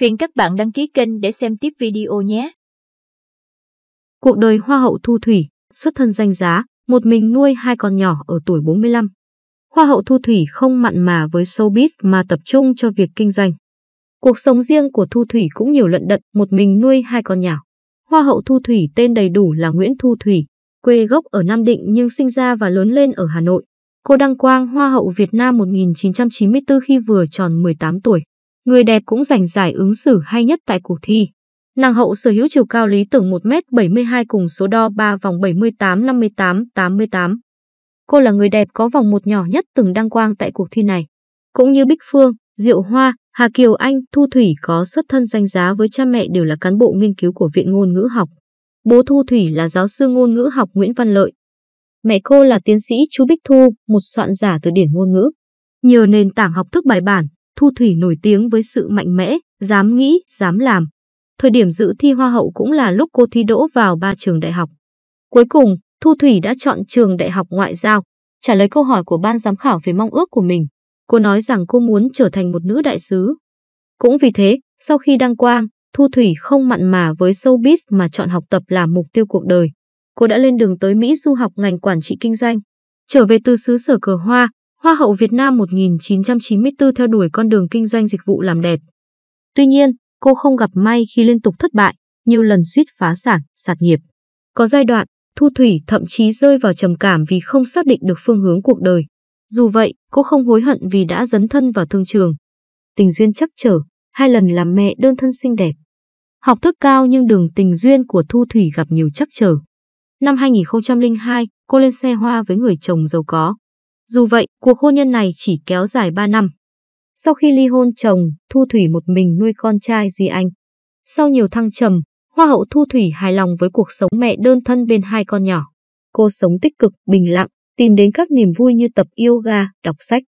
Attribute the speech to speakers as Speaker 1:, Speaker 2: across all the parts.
Speaker 1: Phiền các bạn đăng ký kênh để xem tiếp video nhé. Cuộc đời Hoa hậu Thu Thủy, xuất thân danh giá, một mình nuôi hai con nhỏ ở tuổi 45. Hoa hậu Thu Thủy không mặn mà với showbiz mà tập trung cho việc kinh doanh. Cuộc sống riêng của Thu Thủy cũng nhiều lận đận một mình nuôi hai con nhỏ. Hoa hậu Thu Thủy tên đầy đủ là Nguyễn Thu Thủy, quê gốc ở Nam Định nhưng sinh ra và lớn lên ở Hà Nội. Cô đăng quang Hoa hậu Việt Nam 1994 khi vừa tròn 18 tuổi. Người đẹp cũng giành giải ứng xử hay nhất tại cuộc thi. Nàng hậu sở hữu chiều cao lý tưởng 1m72 cùng số đo 3 vòng 78, 58, 88. Cô là người đẹp có vòng một nhỏ nhất từng đăng quang tại cuộc thi này. Cũng như Bích Phương, Diệu Hoa, Hà Kiều Anh, Thu Thủy có xuất thân danh giá với cha mẹ đều là cán bộ nghiên cứu của Viện Ngôn ngữ học. Bố Thu Thủy là giáo sư ngôn ngữ học Nguyễn Văn Lợi. Mẹ cô là tiến sĩ Chu Bích Thu, một soạn giả từ điển ngôn ngữ. nhờ nền tảng học thức bài bản, Thu Thủy nổi tiếng với sự mạnh mẽ, dám nghĩ, dám làm. Thời điểm dự thi Hoa hậu cũng là lúc cô thi đỗ vào ba trường đại học. Cuối cùng, Thu Thủy đã chọn trường đại học ngoại giao. Trả lời câu hỏi của ban giám khảo về mong ước của mình, cô nói rằng cô muốn trở thành một nữ đại sứ. Cũng vì thế, sau khi đăng quang, Thu Thủy không mặn mà với showbiz mà chọn học tập làm mục tiêu cuộc đời. Cô đã lên đường tới Mỹ du học ngành quản trị kinh doanh. Trở về từ xứ sở cờ hoa, Hoa hậu Việt Nam 1994 theo đuổi con đường kinh doanh dịch vụ làm đẹp. Tuy nhiên, cô không gặp may khi liên tục thất bại, nhiều lần suýt phá sản, sạt nghiệp. Có giai đoạn, Thu Thủy thậm chí rơi vào trầm cảm vì không xác định được phương hướng cuộc đời. Dù vậy, cô không hối hận vì đã dấn thân vào thương trường. Tình duyên chắc trở, hai lần làm mẹ đơn thân xinh đẹp. Học thức cao nhưng đường tình duyên của Thu Thủy gặp nhiều chắc trở. Năm 2002, cô lên xe hoa với người chồng giàu có. Dù vậy, cuộc hôn nhân này chỉ kéo dài 3 năm. Sau khi ly hôn chồng, Thu Thủy một mình nuôi con trai Duy Anh. Sau nhiều thăng trầm, Hoa hậu Thu Thủy hài lòng với cuộc sống mẹ đơn thân bên hai con nhỏ. Cô sống tích cực, bình lặng, tìm đến các niềm vui như tập yoga, đọc sách.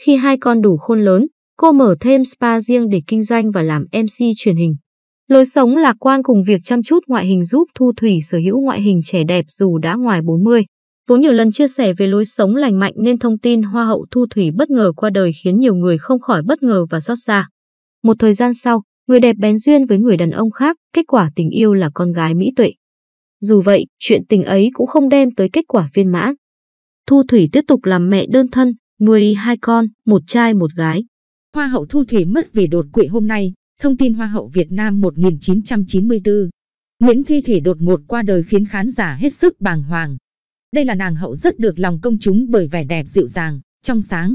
Speaker 1: Khi hai con đủ khôn lớn, cô mở thêm spa riêng để kinh doanh và làm MC truyền hình. Lối sống lạc quan cùng việc chăm chút ngoại hình giúp Thu Thủy sở hữu ngoại hình trẻ đẹp dù đã ngoài 40. Vốn nhiều lần chia sẻ về lối sống lành mạnh nên thông tin Hoa hậu Thu Thủy bất ngờ qua đời khiến nhiều người không khỏi bất ngờ và xót xa. Một thời gian sau, người đẹp bén duyên với người đàn ông khác, kết quả tình yêu là con gái Mỹ Tuệ. Dù vậy, chuyện tình ấy cũng không đem tới kết quả viên mãn. Thu Thủy tiếp tục làm
Speaker 2: mẹ đơn thân, nuôi hai con, một trai một gái. Hoa hậu Thu Thủy mất vì đột quỵ hôm nay, thông tin Hoa hậu Việt Nam 1994. Nguyễn Thuy Thủy đột ngột qua đời khiến khán giả hết sức bàng hoàng. Đây là nàng hậu rất được lòng công chúng bởi vẻ đẹp dịu dàng, trong sáng.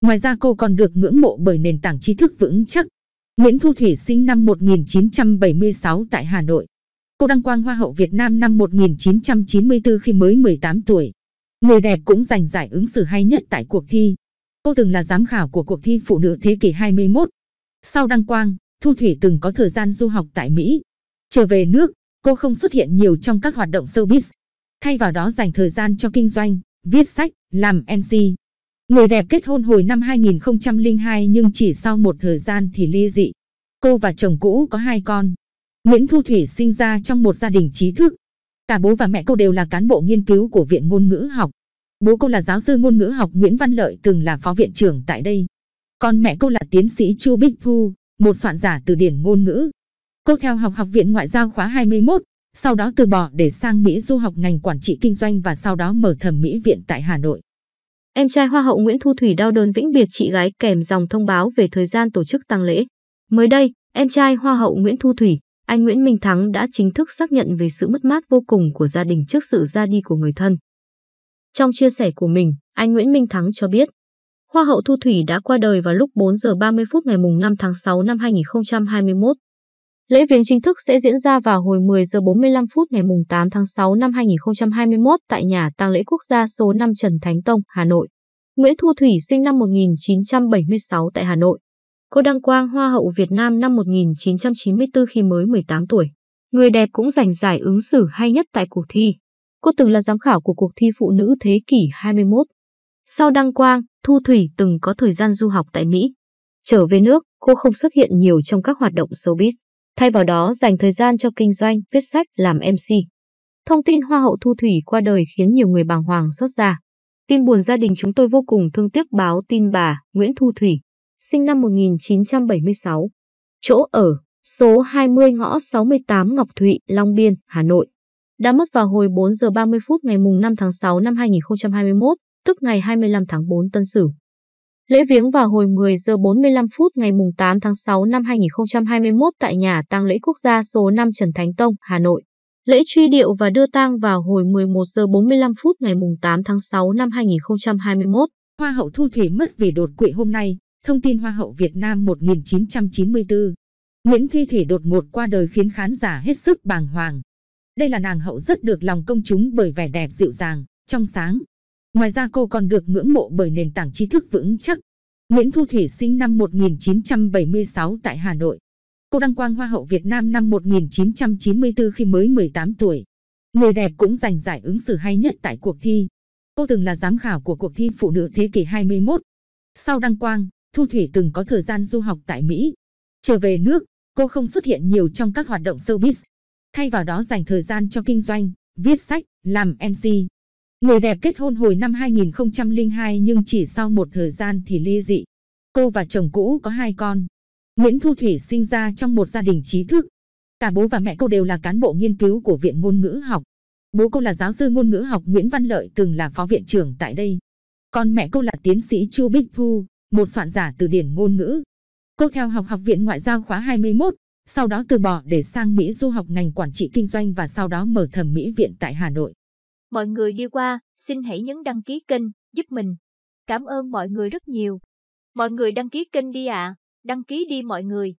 Speaker 2: Ngoài ra cô còn được ngưỡng mộ bởi nền tảng tri thức vững chắc. Nguyễn Thu Thủy sinh năm 1976 tại Hà Nội. Cô đăng quang Hoa hậu Việt Nam năm 1994 khi mới 18 tuổi. Người đẹp cũng giành giải ứng xử hay nhất tại cuộc thi. Cô từng là giám khảo của cuộc thi phụ nữ thế kỷ 21. Sau đăng quang, Thu Thủy từng có thời gian du học tại Mỹ. Trở về nước, cô không xuất hiện nhiều trong các hoạt động showbiz, thay vào đó dành thời gian cho kinh doanh, viết sách, làm MC. Người đẹp kết hôn hồi năm 2002 nhưng chỉ sau một thời gian thì ly dị. Cô và chồng cũ có hai con. Nguyễn Thu Thủy sinh ra trong một gia đình trí thức. Cả bố và mẹ cô đều là cán bộ nghiên cứu của Viện Ngôn ngữ học. Bố cô là giáo sư ngôn ngữ học Nguyễn Văn Lợi từng là phó viện trưởng tại đây. Còn mẹ cô là tiến sĩ Chu Bích Thu, một soạn giả từ điển ngôn ngữ. Cô theo học Học viện Ngoại giao khóa 21, sau đó từ bỏ để sang Mỹ du học ngành quản trị kinh doanh và sau đó mở thẩm mỹ viện tại Hà Nội.
Speaker 1: Em trai Hoa hậu Nguyễn Thu Thủy đau đớn vĩnh biệt chị gái kèm dòng thông báo về thời gian tổ chức tang lễ. Mới đây, em trai Hoa hậu Nguyễn Thu Thủy, anh Nguyễn Minh Thắng đã chính thức xác nhận về sự mất mát vô cùng của gia đình trước sự ra đi của người thân. Trong chia sẻ của mình, anh Nguyễn Minh Thắng cho biết, Hoa hậu Thu Thủy đã qua đời vào lúc 4 giờ 30 phút ngày 5 tháng 6 năm 2021 Lễ viếng chính thức sẽ diễn ra vào hồi 10 giờ 45 phút ngày 8 tháng 6 năm 2021 tại nhà tang lễ quốc gia số 5 Trần Thánh Tông, Hà Nội. Nguyễn Thu Thủy sinh năm 1976 tại Hà Nội. Cô đăng quang Hoa hậu Việt Nam năm 1994 khi mới 18 tuổi. Người đẹp cũng giành giải ứng xử hay nhất tại cuộc thi. Cô từng là giám khảo của cuộc thi phụ nữ thế kỷ 21. Sau đăng quang, Thu Thủy từng có thời gian du học tại Mỹ. Trở về nước, cô không xuất hiện nhiều trong các hoạt động showbiz. Thay vào đó dành thời gian cho kinh doanh, viết sách, làm MC. Thông tin Hoa hậu Thu Thủy qua đời khiến nhiều người bàng hoàng xót ra Tin buồn gia đình chúng tôi vô cùng thương tiếc báo tin bà Nguyễn Thu Thủy, sinh năm 1976. Chỗ ở, số 20 ngõ 68 Ngọc Thụy, Long Biên, Hà Nội. Đã mất vào hồi 4 giờ 30 phút ngày mùng 5 tháng 6 năm 2021, tức ngày 25 tháng 4 Tân Sửu. Lễ viếng vào hồi 10 giờ 45 phút ngày 8 tháng 6 năm 2021 tại nhà tang lễ quốc gia số 5 Trần Thánh Tông, Hà Nội. Lễ truy điệu và đưa tang vào hồi 11 giờ 45 phút ngày 8 tháng 6 năm 2021.
Speaker 2: Hoa hậu Thu Thủy mất vì đột quỵ hôm nay, thông tin Hoa hậu Việt Nam 1994. Nguyễn Thuy Thủy đột ngột qua đời khiến khán giả hết sức bàng hoàng. Đây là nàng hậu rất được lòng công chúng bởi vẻ đẹp dịu dàng, trong sáng, Ngoài ra cô còn được ngưỡng mộ bởi nền tảng trí thức vững chắc. Nguyễn Thu Thủy sinh năm 1976 tại Hà Nội. Cô đăng quang Hoa hậu Việt Nam năm 1994 khi mới 18 tuổi. Người đẹp cũng giành giải ứng xử hay nhất tại cuộc thi. Cô từng là giám khảo của cuộc thi phụ nữ thế kỷ 21. Sau đăng quang, Thu Thủy từng có thời gian du học tại Mỹ. Trở về nước, cô không xuất hiện nhiều trong các hoạt động showbiz. Thay vào đó dành thời gian cho kinh doanh, viết sách, làm MC. Người đẹp kết hôn hồi năm 2002 nhưng chỉ sau một thời gian thì ly dị. Cô và chồng cũ có hai con. Nguyễn Thu Thủy sinh ra trong một gia đình trí thức. Cả bố và mẹ cô đều là cán bộ nghiên cứu của Viện Ngôn ngữ học. Bố cô là giáo sư ngôn ngữ học Nguyễn Văn Lợi từng là phó viện trưởng tại đây. Còn mẹ cô là tiến sĩ Chu Bích Thu, một soạn giả từ điển ngôn ngữ. Cô theo học Học viện Ngoại giao khóa 21, sau đó từ bỏ để sang Mỹ du học ngành quản trị kinh doanh và sau đó mở thẩm mỹ viện tại Hà Nội.
Speaker 1: Mọi người đi qua, xin hãy nhấn đăng ký kênh, giúp mình. Cảm ơn mọi người rất nhiều. Mọi người đăng ký kênh đi ạ, à. đăng ký đi mọi người.